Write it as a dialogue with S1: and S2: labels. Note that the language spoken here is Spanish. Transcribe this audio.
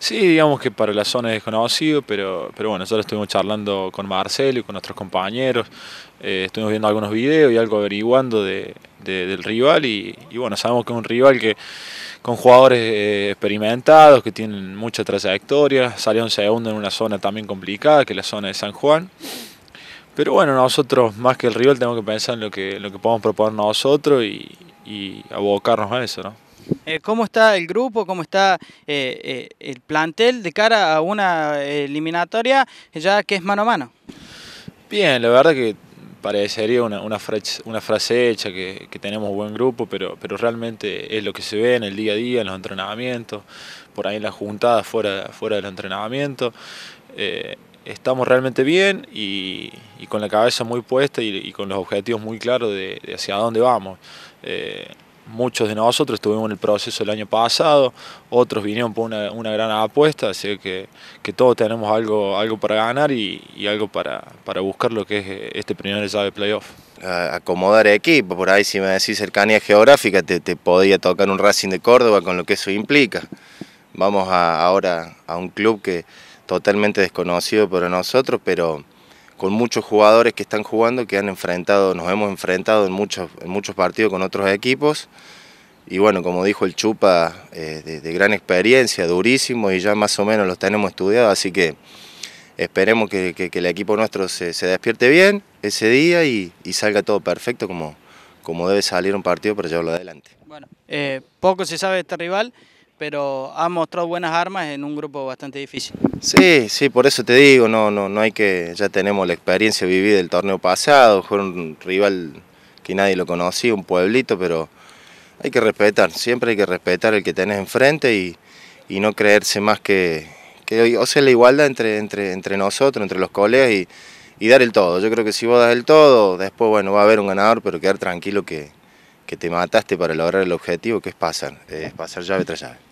S1: Sí, digamos que para la zona es desconocido, pero, pero bueno, nosotros estuvimos charlando con Marcelo y con nuestros compañeros, eh, estuvimos viendo algunos videos y algo averiguando de, del rival y, y, bueno, sabemos que es un rival que con jugadores eh, experimentados, que tienen mucha trayectoria, salió un segundo en una zona también complicada, que es la zona de San Juan. Pero bueno, nosotros más que el rival tenemos que pensar en lo que, lo que podemos proponer nosotros y, y abocarnos a eso, ¿no?
S2: Eh, ¿Cómo está el grupo? ¿Cómo está eh, eh, el plantel de cara a una eliminatoria ya que es mano a mano?
S1: Bien, la verdad que parecería una, una, frase, hecha que, tenemos buen grupo, pero, pero realmente es lo que se ve en el día a día, en los entrenamientos, por ahí en las juntadas fuera, fuera del entrenamiento, estamos realmente bien y, con la cabeza muy puesta y, con los objetivos muy claros de hacia dónde vamos muchos de nosotros estuvimos en el proceso el año pasado, otros vinieron por una, gran apuesta, así que, todos tenemos algo, algo para ganar y, algo para, para, buscar lo que es eh, este primer llave playoff. acomodar
S3: equipo, por ahí si me decís cercanía geográfica, te, te podía tocar un Racing de Córdoba con lo que eso implica. Vamos ahora a un club que totalmente desconocido para nosotros, pero con muchos jugadores que están jugando, que han enfrentado, nos hemos enfrentado en muchos, en muchos partidos con otros equipos. Y bueno, como dijo el Chupa, eh, de, gran experiencia, durísimo, y ya más o menos los tenemos estudiados, así que esperemos que, que, el equipo nuestro se, despierte bien ese día y, y salga todo perfecto como, como debe salir un partido para llevarlo adelante. Bueno,
S2: eh, poco se sabe de este rival, pero ha mostrado buenas armas en un grupo bastante difícil.
S3: Sí, sí, por eso te digo, no, no, no hay que, ya tenemos la experiencia vivida del torneo pasado, fue un rival que nadie lo conocía, un pueblito, pero hay que respetar, siempre hay que respetar el que tenés enfrente y, no creerse más que, o sea, la igualdad entre, entre, entre nosotros, entre los colegas y, dar el todo. Yo creo que si vos das el todo, después, bueno, va a haber un ganador, pero quedar tranquilo que, que te mataste para lograr el objetivo, que es pasar, es pasar llave tras llave.